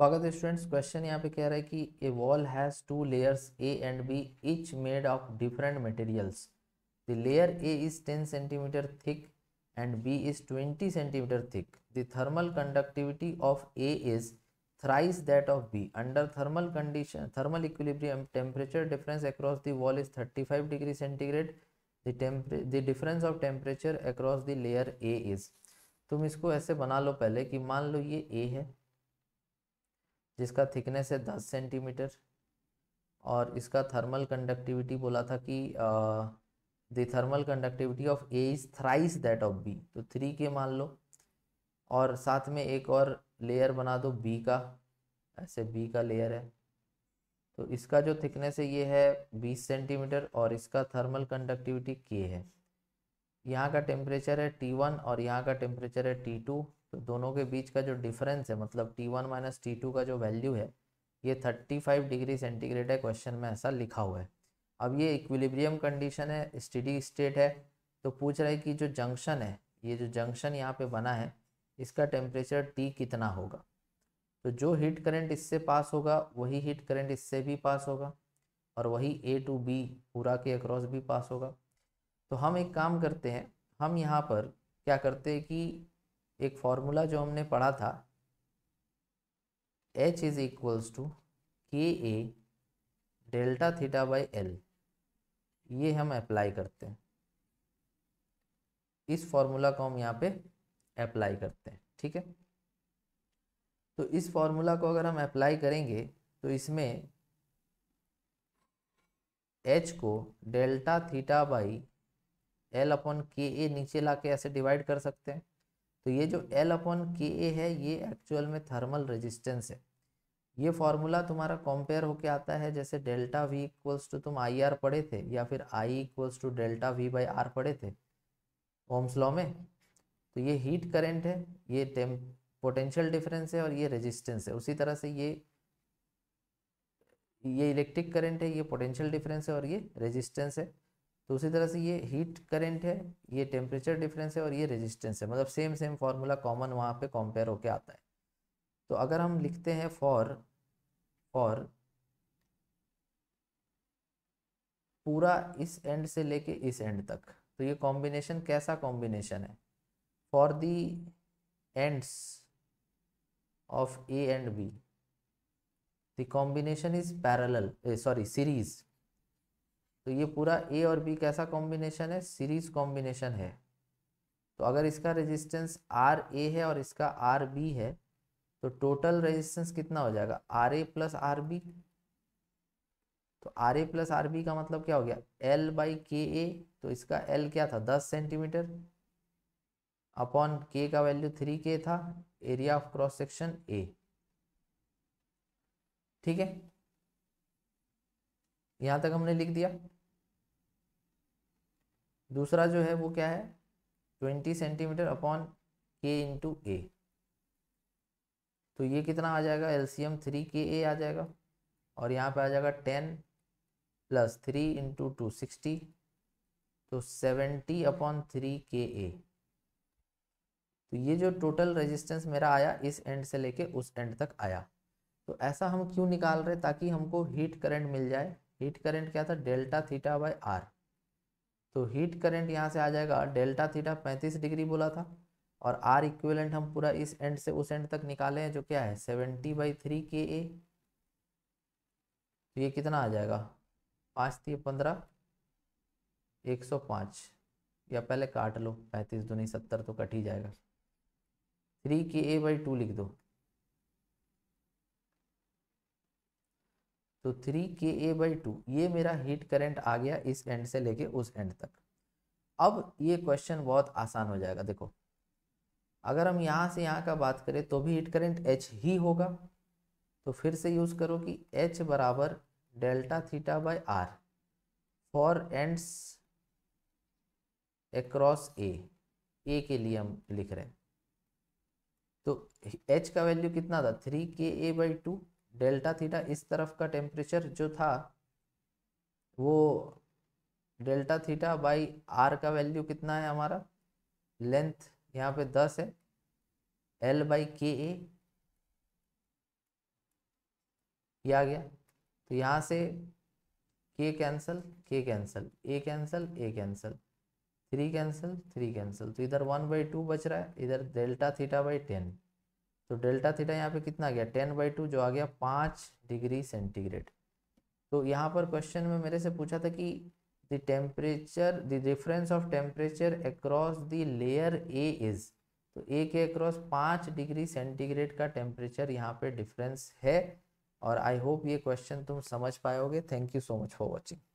स्वागत है students question यहाँ पे कह रहा है कि a wall has two layers A and B each made of different materials the layer A is ten centimetre thick and B is twenty centimetre thick the thermal conductivity of A is thrice that of B under thermal condition thermal equilibrium temperature difference across the wall is thirty degree centigrade the difference of temperature across the layer A is तुम इसको ऐसे बना लो पहले कि मान लो ये ए है जिसका थिकनेस है दस सेंटीमीटर और इसका थर्मल कंडक्टिविटी बोला था कि the thermal conductivity of A is thrice that of B तो थ्री के मान लो और साथ में एक और लेयर बना दो बी का ऐसे बी का लेयर है तो इसका जो थिकनेस है ये है 20 सेंटीमीटर और इसका थर्मल कंडक्टिविटी के है यहाँ का टेम्परेचर है T1 और यहाँ का टेम्परेचर है T2 तो दोनों के बीच का जो डिफरेंस है मतलब T one minus T two का जो वैल्यू है ये थर्टी फाइव डिग्री सेंटीग्रेड है क्वेश्चन में ऐसा लिखा हुआ है अब ये इक्विलिब्रियम कंडीशन है स्टडी स्टेट है तो पूछ रहा है कि जो जंक्शन है ये जो जंक्शन यहाँ पे बना है इसका टेम्परेचर टी कितना होगा तो जो हीट करंट इससे पास होगा वही हीट करंट इससे भी पास होगा और वही ए टू बी पूरा के अक्रॉस भी पास होगा तो हम एक काम करते हैं हम यहाँ पर क्या करते हैं कि एक फॉर्मूला जो हमने पढ़ा था H is equals to K A delta theta by L ये हम अप्लाई करते हैं इस फॉर्मूला को हम यहाँ पे अप्लाई करते हैं ठीक है तो इस फॉर्मूला को अगर हम अप्लाई करेंगे तो इसमें एच को डेल्टा थीटा बाई एल अपन के ए नीचे ला के ऐसे डिवाइड कर सकते हैं तो ये जो एल अपॉन के ए है ये एक्चुअल में थर्मल रेजिस्टेंस है ये फॉर्मूला तुम्हारा कंपेयर होके आता है जैसे डेल्टा वी इक्वल्स टू तुम आई आर पढ़े थे या फिर I equals to delta V by R पढ़े थे ओम्स लॉ में तो ये हीट करंट है ये टेम पोटेंशियल डिफरेंस है और ये रेजिस्टेंस है उसी तरह से ये ये इलेक्ट्रिक करंट है ये पोटेंशियल डिफरेंस है और ये रेजिस्टेंस है तो उसी तरह से ये हीट करंट है ये टेम्परेचर डिफरेंस है और ये रेजिस्टेंस है मतलब सेम सेम फार्मूला कॉमन वहाँ पे कंपेयर होके आता है तो अगर हम लिखते हैं फॉर फॉर पूरा इस एंड से लेके इस एंड तक तो ये कॉम्बिनेशन कैसा कॉम्बिनेशन है for the ends of A and B the combination is parallel sorry series तो ये पूरा ए और बी कैसा कॉम्बिनेशन है सीरीज कॉम्बिनेशन है तो अगर इसका रेजिस्टेंस आर ए है और इसका आर बी है तो टोटल रेजिस्टेंस कितना हो जाएगा R A plus R B तो R A plus R B का मतलब क्या हो गया एल बाई के ए तो इसका एल क्या था दस सेंटीमीटर अपॉन के का वैल्यू थ्री के था area of cross section A ठीक है यहां तक हमने लिख दिया दूसरा जो है वो क्या है twenty centimetre upon K into A तो ये कितना आ जाएगा एलसीएम थ्री के ए आ जाएगा और यहाँ पे आ जाएगा ten plus three into two sixty तो seventy upon three K A तो ये जो टोटल रेजिस्टेंस मेरा आया इस एंड से लेके उस एंड तक आया तो ऐसा हम क्यों निकाल रहे ताकि हमको हीट करंट मिल जाए हीट करंट क्या था डेल्टा थीटा बाय आर तो हीट करंट यहाँ से आ जाएगा डेल्टा थीटा पैंतीस डिग्री बोला था और आर इक्विवेलेंट हम पूरा इस एंड से उस एंड तक निकाले हैं जो क्या है seventy by three K A तो ये कितना आ जाएगा पाँच थी पंद्रह एक सौ पाँच या पहले काट लो पैंतीस दूनी सत्तर तो कट ही जाएगा three K A by to लिख दो तो three K A by to ये मेरा हीट करंट आ गया इस एंड से लेके उस एंड तक अब ये क्वेश्चन बहुत आसान हो जाएगा देखो अगर हम यहाँ से यहाँ का बात करें तो भी हीट करंट एच ही होगा तो फिर से यूज़ करो कि एच बराबर delta theta by R for ends across A A के लिए हम लिख रहे हैं तो एच का वैल्यू कितना था three K A by two delta theta इस तरफ का टेम्परेचर जो था वो डेल्टा थीटा बाई आर का वैल्यू कितना है हमारा लेंथ यहाँ पे दस है एल बाई के ए आ गया तो यहाँ से K cancel K cancel A cancel A cancel three cancel three cancel तो इधर वन बाई टू बच रहा है इधर डेल्टा थीटा बाई टेन तो डेल्टा थीटा यहाँ पे कितना आ गया टेन बाई टू जो आ गया पाँच डिग्री सेंटीग्रेड तो यहाँ पर क्वेश्चन में मेरे से पूछा था कि the temperature the difference of temperature across the layer A is तो ए के अक्रॉस पाँच डिग्री सेंटीग्रेड का टेम्परेचर यहाँ पे डिफरेंस है और आई होप ये क्वेश्चन तुम समझ पाओगे thank you so much for watching